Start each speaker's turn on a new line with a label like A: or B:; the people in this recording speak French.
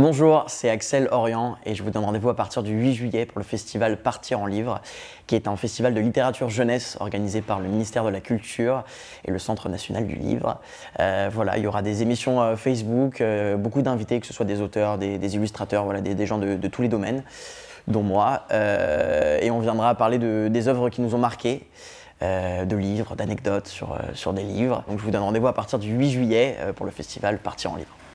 A: Bonjour, c'est Axel Orient et je vous donne rendez-vous à partir du 8 juillet pour le festival Partir en livre, qui est un festival de littérature jeunesse organisé par le ministère de la Culture et le Centre national du livre. Euh, voilà, il y aura des émissions euh, Facebook, euh, beaucoup d'invités, que ce soit des auteurs, des, illustrateurs, voilà, des, gens de, tous les domaines, dont moi. et on viendra parler des œuvres qui nous ont marqués. de livres, d'anecdotes sur, sur des livres. Donc je vous donne rendez-vous à partir du 8 juillet pour le festival Partir en livre.